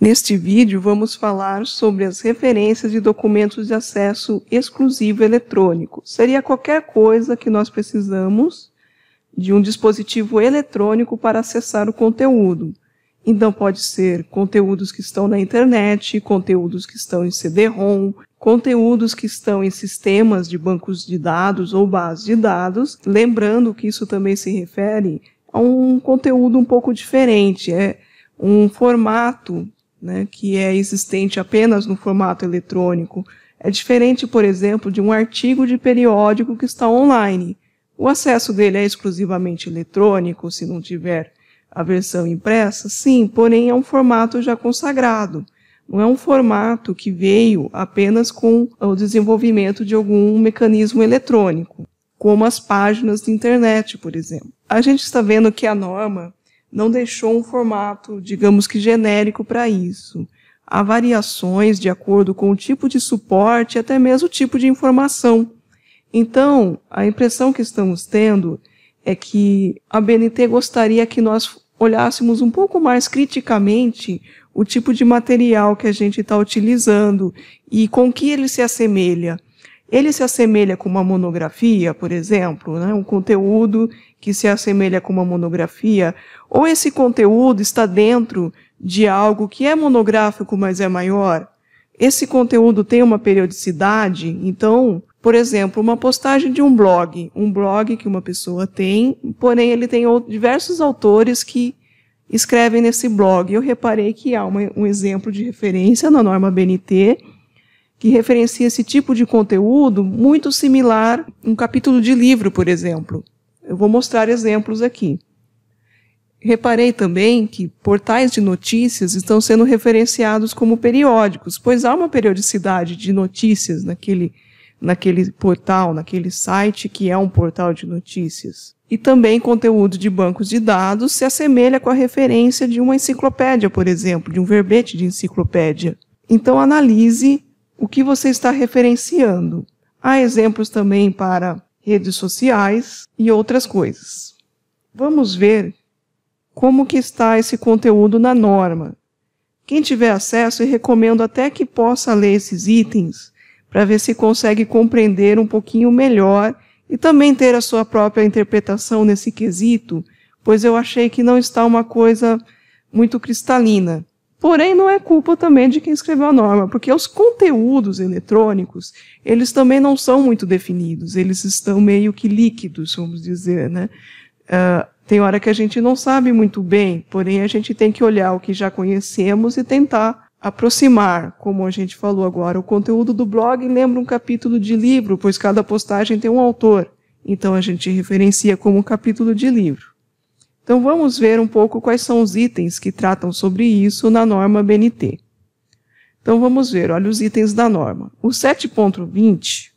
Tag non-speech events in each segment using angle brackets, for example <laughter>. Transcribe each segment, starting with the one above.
Neste vídeo, vamos falar sobre as referências de documentos de acesso exclusivo eletrônico. Seria qualquer coisa que nós precisamos de um dispositivo eletrônico para acessar o conteúdo. Então, pode ser conteúdos que estão na internet, conteúdos que estão em CD-ROM, conteúdos que estão em sistemas de bancos de dados ou bases de dados. Lembrando que isso também se refere a um conteúdo um pouco diferente. É um formato né, que é existente apenas no formato eletrônico, é diferente, por exemplo, de um artigo de periódico que está online. O acesso dele é exclusivamente eletrônico, se não tiver a versão impressa? Sim, porém é um formato já consagrado. Não é um formato que veio apenas com o desenvolvimento de algum mecanismo eletrônico, como as páginas de internet, por exemplo. A gente está vendo que a norma não deixou um formato, digamos que genérico para isso. Há variações de acordo com o tipo de suporte e até mesmo o tipo de informação. Então, a impressão que estamos tendo é que a BNT gostaria que nós olhássemos um pouco mais criticamente o tipo de material que a gente está utilizando e com que ele se assemelha. Ele se assemelha com uma monografia, por exemplo, né? um conteúdo que se assemelha com uma monografia, ou esse conteúdo está dentro de algo que é monográfico, mas é maior. Esse conteúdo tem uma periodicidade, então, por exemplo, uma postagem de um blog, um blog que uma pessoa tem, porém ele tem diversos autores que escrevem nesse blog. Eu reparei que há uma, um exemplo de referência na norma BNT, que referencia esse tipo de conteúdo muito similar um capítulo de livro, por exemplo. Eu vou mostrar exemplos aqui. Reparei também que portais de notícias estão sendo referenciados como periódicos, pois há uma periodicidade de notícias naquele, naquele portal, naquele site que é um portal de notícias. E também conteúdo de bancos de dados se assemelha com a referência de uma enciclopédia, por exemplo, de um verbete de enciclopédia. Então, analise o que você está referenciando. Há exemplos também para redes sociais e outras coisas. Vamos ver como que está esse conteúdo na norma. Quem tiver acesso, eu recomendo até que possa ler esses itens para ver se consegue compreender um pouquinho melhor e também ter a sua própria interpretação nesse quesito, pois eu achei que não está uma coisa muito cristalina. Porém, não é culpa também de quem escreveu a norma, porque os conteúdos eletrônicos, eles também não são muito definidos, eles estão meio que líquidos, vamos dizer, né? Uh, tem hora que a gente não sabe muito bem, porém a gente tem que olhar o que já conhecemos e tentar aproximar, como a gente falou agora, o conteúdo do blog lembra um capítulo de livro, pois cada postagem tem um autor. Então a gente referencia como um capítulo de livro. Então vamos ver um pouco quais são os itens que tratam sobre isso na norma BNT. Então vamos ver, olha os itens da norma. O 7.20,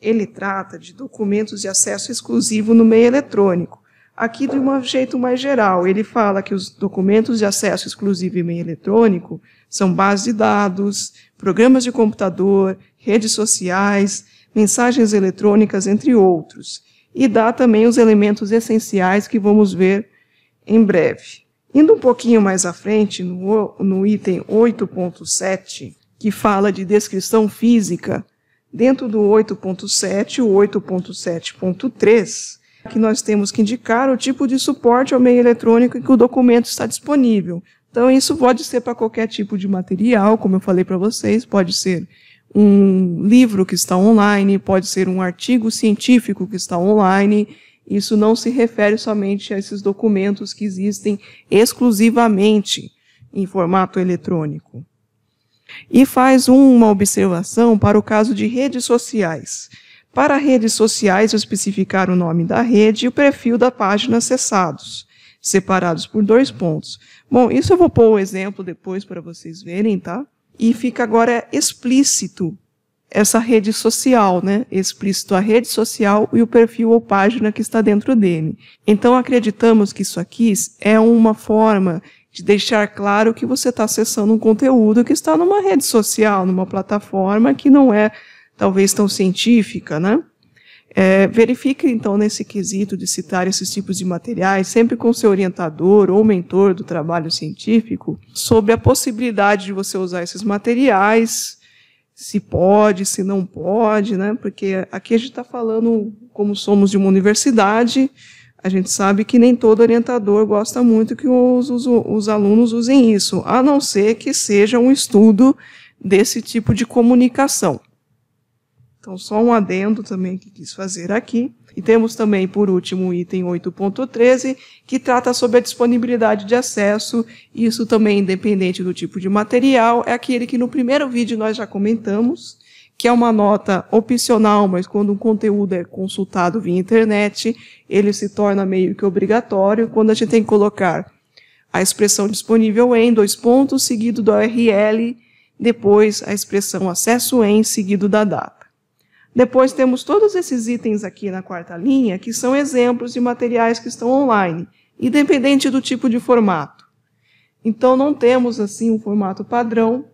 ele trata de documentos de acesso exclusivo no meio eletrônico. Aqui de um jeito mais geral, ele fala que os documentos de acesso exclusivo e meio eletrônico são bases de dados, programas de computador, redes sociais, mensagens eletrônicas, entre outros. E dá também os elementos essenciais que vamos ver em breve. Indo um pouquinho mais à frente, no, no item 8.7, que fala de descrição física, dentro do 8.7, o 8.7.3, que nós temos que indicar o tipo de suporte ao meio eletrônico em que o documento está disponível. Então, isso pode ser para qualquer tipo de material, como eu falei para vocês, pode ser um livro que está online, pode ser um artigo científico que está online, isso não se refere somente a esses documentos que existem exclusivamente em formato eletrônico. E faz uma observação para o caso de redes sociais. Para redes sociais, eu especificar o nome da rede e o perfil da página acessados, separados por dois pontos. Bom, isso eu vou pôr o um exemplo depois para vocês verem, tá? E fica agora explícito essa rede social, né? Explícito a rede social e o perfil ou página que está dentro dele. Então acreditamos que isso aqui é uma forma de deixar claro que você está acessando um conteúdo que está numa rede social, numa plataforma que não é talvez tão científica, né? É, verifique então nesse quesito de citar esses tipos de materiais, sempre com seu orientador ou mentor do trabalho científico, sobre a possibilidade de você usar esses materiais se pode, se não pode, né? Porque aqui a gente está falando, como somos de uma universidade, a gente sabe que nem todo orientador gosta muito que os, os, os alunos usem isso, a não ser que seja um estudo desse tipo de comunicação. Então, só um adendo também que quis fazer aqui. E temos também, por último, o item 8.13, que trata sobre a disponibilidade de acesso. Isso também, independente do tipo de material, é aquele que no primeiro vídeo nós já comentamos, que é uma nota opcional, mas quando um conteúdo é consultado via internet, ele se torna meio que obrigatório, quando a gente tem que colocar a expressão disponível em, dois pontos, seguido da URL, depois a expressão acesso em, seguido da data. Depois temos todos esses itens aqui na quarta linha, que são exemplos de materiais que estão online, independente do tipo de formato. Então não temos assim um formato padrão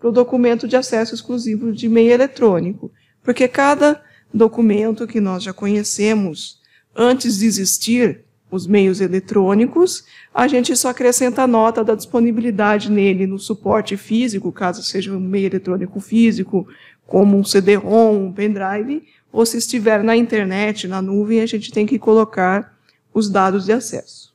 para o documento de acesso exclusivo de meio eletrônico, porque cada documento que nós já conhecemos, antes de existir os meios eletrônicos, a gente só acrescenta a nota da disponibilidade nele no suporte físico, caso seja um meio eletrônico físico, como um CD-ROM, um pendrive, ou se estiver na internet, na nuvem, a gente tem que colocar os dados de acesso.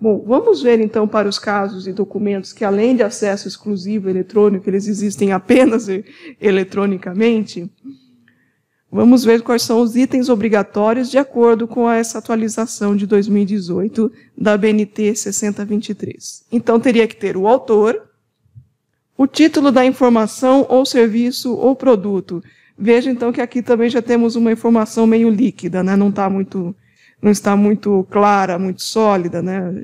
Bom, vamos ver então para os casos e documentos que, além de acesso exclusivo eletrônico, eles existem apenas eletronicamente. Vamos ver quais são os itens obrigatórios de acordo com essa atualização de 2018 da BNT 6023. Então, teria que ter o autor, o título da informação ou serviço ou produto. Veja então que aqui também já temos uma informação meio líquida, né? não está muito não está muito clara, muito sólida, né?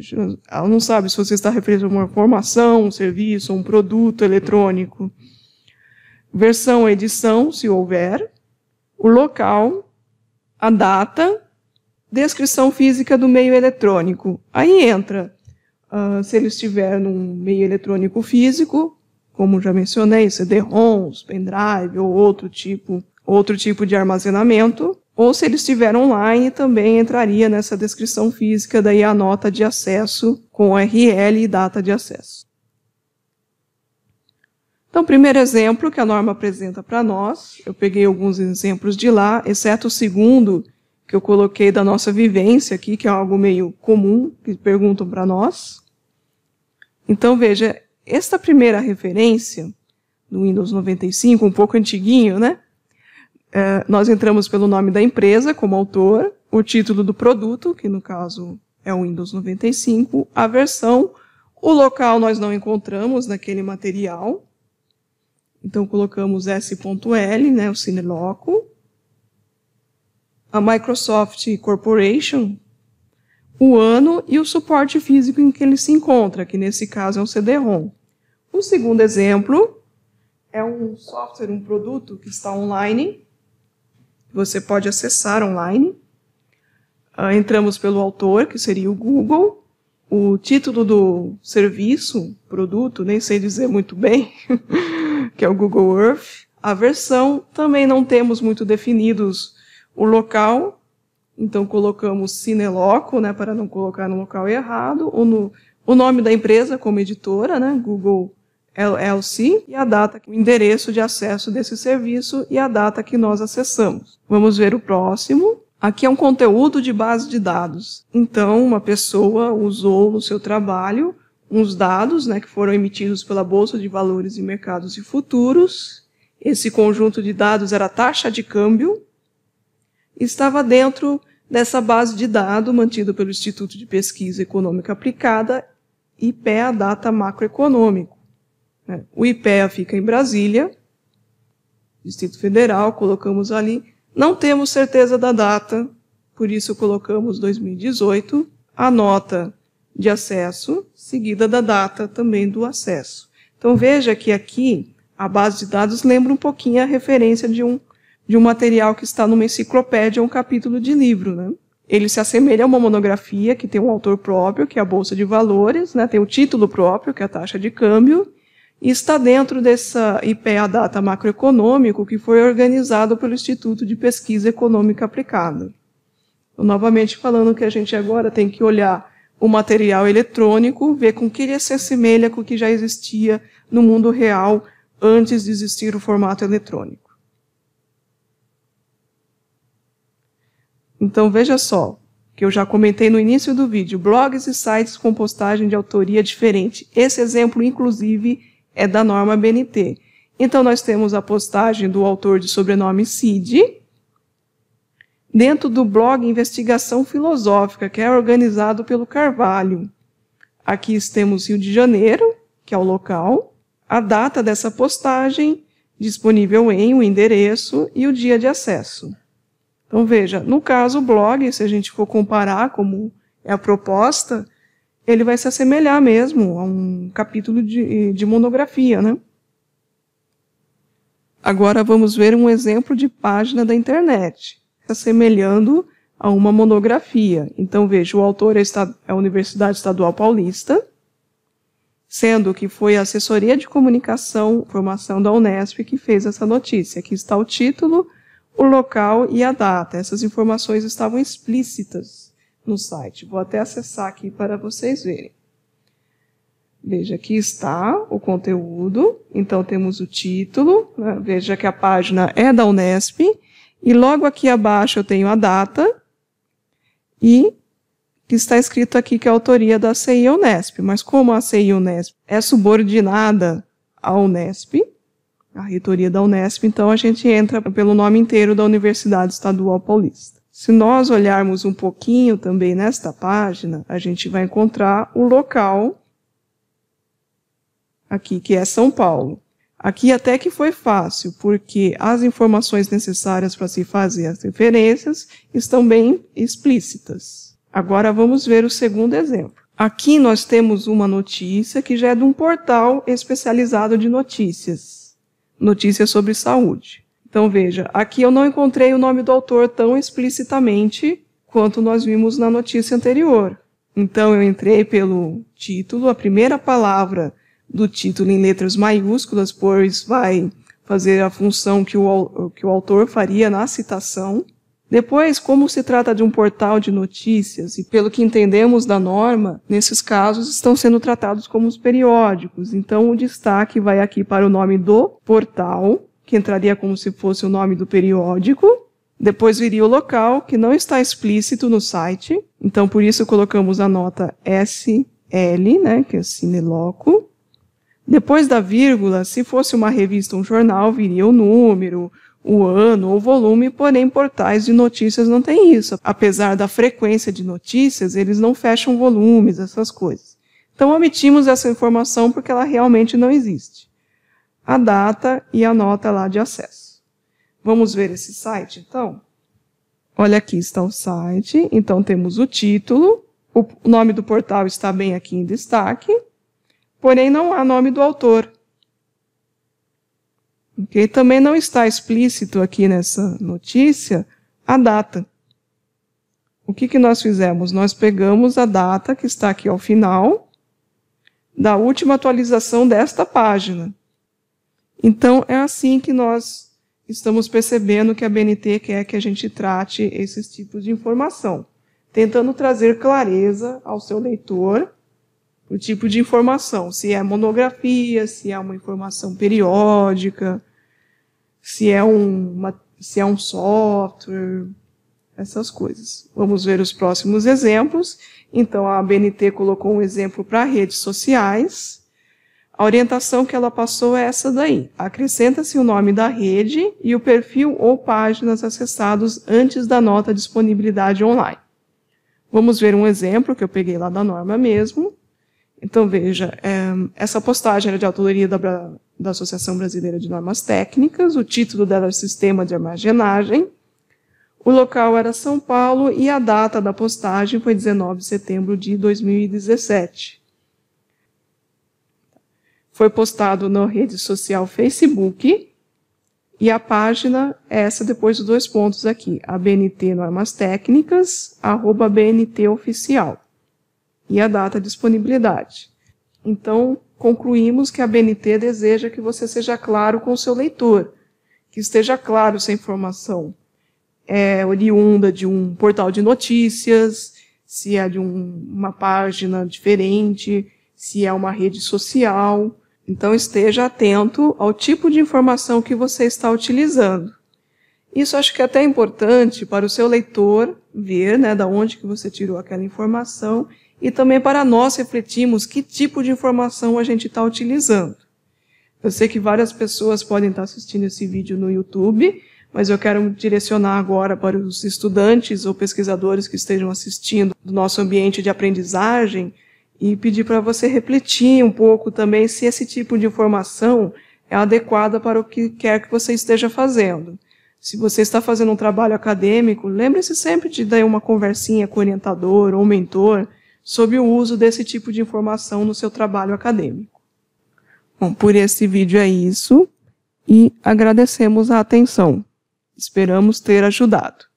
Ela não sabe se você está referindo a uma informação, um serviço, um produto eletrônico. Versão edição, se houver, o local, a data, descrição física do meio eletrônico. Aí entra Uh, se ele estiver num meio eletrônico físico, como já mencionei, CD-ROMs, pendrive ou outro tipo, outro tipo de armazenamento, ou se ele estiver online, também entraria nessa descrição física, daí a nota de acesso com URL e data de acesso. Então, primeiro exemplo que a norma apresenta para nós, eu peguei alguns exemplos de lá, exceto o segundo que eu coloquei da nossa vivência aqui, que é algo meio comum que perguntam para nós. Então, veja, esta primeira referência, do Windows 95, um pouco antiguinho, né? É, nós entramos pelo nome da empresa como autor, o título do produto, que no caso é o Windows 95, a versão, o local nós não encontramos naquele material, então colocamos S.L, né, o Cineloco, a Microsoft Corporation, o ano e o suporte físico em que ele se encontra, que nesse caso é um CD-ROM. O segundo exemplo é um software, um produto que está online, você pode acessar online. Ah, entramos pelo autor, que seria o Google. O título do serviço, produto, nem sei dizer muito bem, <laughs> que é o Google Earth. A versão, também não temos muito definidos o local, então colocamos Cineloco, né, para não colocar no local errado, ou no, o nome da empresa como editora, né, Google LLC, e a data, o endereço de acesso desse serviço e a data que nós acessamos. Vamos ver o próximo. Aqui é um conteúdo de base de dados. Então, uma pessoa usou no seu trabalho uns dados né, que foram emitidos pela Bolsa de Valores e Mercados e Futuros. Esse conjunto de dados era a taxa de câmbio, estava dentro dessa base de dados mantida pelo Instituto de Pesquisa Econômica Aplicada, IPEA Data Macroeconômico. É, o IPEA fica em Brasília, Distrito Federal, colocamos ali. Não temos certeza da data, por isso colocamos 2018, a nota de acesso, seguida da data também do acesso. Então veja que aqui a base de dados lembra um pouquinho a referência de um de um material que está numa enciclopédia ou um capítulo de livro, né? Ele se assemelha a uma monografia que tem um autor próprio, que é a Bolsa de Valores, né? tem o um título próprio, que é a taxa de câmbio, e está dentro dessa IPEA Data Macroeconômico, que foi organizado pelo Instituto de Pesquisa Econômica Aplicada. Então, novamente falando que a gente agora tem que olhar o material eletrônico, ver com que ele se assemelha com o que já existia no mundo real antes de existir o formato eletrônico. Então veja só, que eu já comentei no início do vídeo, blogs e sites com postagem de autoria diferente. Esse exemplo, inclusive, é da norma BNT. Então nós temos a postagem do autor de sobrenome Cid, dentro do blog Investigação Filosófica, que é organizado pelo Carvalho. Aqui temos Rio de Janeiro, que é o local, a data dessa postagem, disponível em o endereço e o dia de acesso. Então veja, no caso o blog, se a gente for comparar como é a proposta, ele vai se assemelhar mesmo a um capítulo de, de monografia, né? Agora vamos ver um exemplo de página da internet, se assemelhando a uma monografia. Então veja, o autor é, é a Universidade Estadual Paulista, sendo que foi a assessoria de comunicação formação da Unesp que fez essa notícia. Aqui está o título o local e a data. Essas informações estavam explícitas no site. Vou até acessar aqui para vocês verem. Veja, aqui está o conteúdo. Então, temos o título. Né? Veja que a página é da Unesp. E logo aqui abaixo eu tenho a data. E que está escrito aqui que é a autoria da CI Unesp. Mas como a CI Unesp é subordinada à Unesp, a reitoria da Unesp, então a gente entra pelo nome inteiro da Universidade Estadual Paulista. Se nós olharmos um pouquinho também nesta página, a gente vai encontrar o local aqui, que é São Paulo. Aqui até que foi fácil, porque as informações necessárias para se fazer as referências estão bem explícitas. Agora vamos ver o segundo exemplo. Aqui nós temos uma notícia que já é de um portal especializado de notícias notícias sobre saúde. Então veja, aqui eu não encontrei o nome do autor tão explicitamente quanto nós vimos na notícia anterior. Então eu entrei pelo título, a primeira palavra do título em letras maiúsculas, pois vai fazer a função que o, que o autor faria na citação. Depois, como se trata de um portal de notícias, e pelo que entendemos da norma, nesses casos estão sendo tratados como os periódicos. Então, o destaque vai aqui para o nome do portal, que entraria como se fosse o nome do periódico. Depois viria o local, que não está explícito no site. Então, por isso colocamos a nota SL, né, que é Cineloco. Depois da vírgula, se fosse uma revista, um jornal, viria o número, o ano ou volume, porém portais de notícias não têm isso. Apesar da frequência de notícias, eles não fecham volumes, essas coisas. Então omitimos essa informação porque ela realmente não existe. A data e a nota lá de acesso. Vamos ver esse site então? Olha aqui está o site, então temos o título, o nome do portal está bem aqui em destaque, porém não há nome do autor. Okay? Também não está explícito aqui nessa notícia a data. O que, que nós fizemos? Nós pegamos a data que está aqui ao final da última atualização desta página. Então, é assim que nós estamos percebendo que a BNT quer que a gente trate esses tipos de informação, tentando trazer clareza ao seu leitor o tipo de informação, se é monografia, se é uma informação periódica, se é, um, uma, se é um software, essas coisas. Vamos ver os próximos exemplos. Então, a BNT colocou um exemplo para redes sociais. A orientação que ela passou é essa daí. Acrescenta-se o nome da rede e o perfil ou páginas acessados antes da nota disponibilidade online. Vamos ver um exemplo que eu peguei lá da norma mesmo. Então, veja, é, essa postagem era de autoria da, da Associação Brasileira de Normas Técnicas, o título dela era Sistema de Armazenagem, o local era São Paulo e a data da postagem foi 19 de setembro de 2017. Foi postado na rede social Facebook e a página é essa depois dos dois pontos aqui, a BNT Normas Técnicas, arroba BNT Oficial e a data de disponibilidade. Então, concluímos que a BNT deseja que você seja claro com o seu leitor, que esteja claro se a informação é oriunda de um portal de notícias, se é de um, uma página diferente, se é uma rede social. Então, esteja atento ao tipo de informação que você está utilizando. Isso acho que é até importante para o seu leitor ver né, da onde que você tirou aquela informação e também para nós refletirmos que tipo de informação a gente está utilizando. Eu sei que várias pessoas podem estar tá assistindo esse vídeo no YouTube, mas eu quero direcionar agora para os estudantes ou pesquisadores que estejam assistindo do nosso ambiente de aprendizagem e pedir para você refletir um pouco também se esse tipo de informação é adequada para o que quer que você esteja fazendo. Se você está fazendo um trabalho acadêmico, lembre-se sempre de dar uma conversinha com o orientador ou mentor sobre o uso desse tipo de informação no seu trabalho acadêmico. Bom, por esse vídeo é isso e agradecemos a atenção. Esperamos ter ajudado.